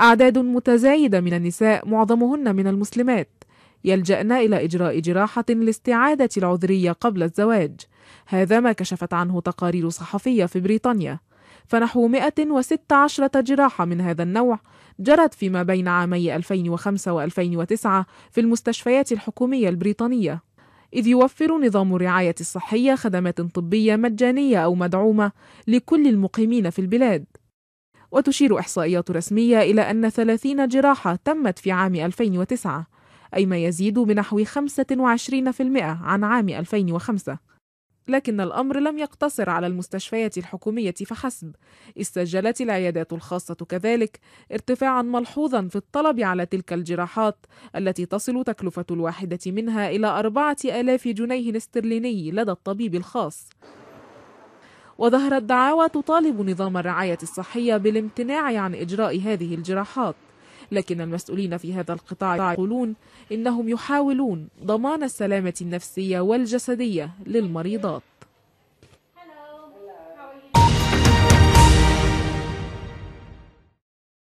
أعداد متزايدة من النساء معظمهن من المسلمات يلجأن إلى إجراء جراحة لاستعادة العذرية قبل الزواج هذا ما كشفت عنه تقارير صحفية في بريطانيا فنحو 116 جراحة من هذا النوع جرت فيما بين عامي 2005 و2009 في المستشفيات الحكومية البريطانية إذ يوفر نظام الرعاية الصحية خدمات طبية مجانية أو مدعومة لكل المقيمين في البلاد وتشير إحصائيات رسمية إلى أن 30 جراحة تمت في عام 2009 أي ما يزيد بنحو 25% عن عام 2005 لكن الأمر لم يقتصر على المستشفيات الحكومية فحسب إذ سجلت العيادات الخاصة كذلك ارتفاعا ملحوظا في الطلب على تلك الجراحات التي تصل تكلفة الواحدة منها إلى أربعة آلاف جنيه استرليني لدى الطبيب الخاص وظهرت دعاوى تطالب نظام الرعاية الصحية بالامتناع عن إجراء هذه الجراحات لكن المسؤولين في هذا القطاع يقولون إنهم يحاولون ضمان السلامة النفسية والجسدية للمريضات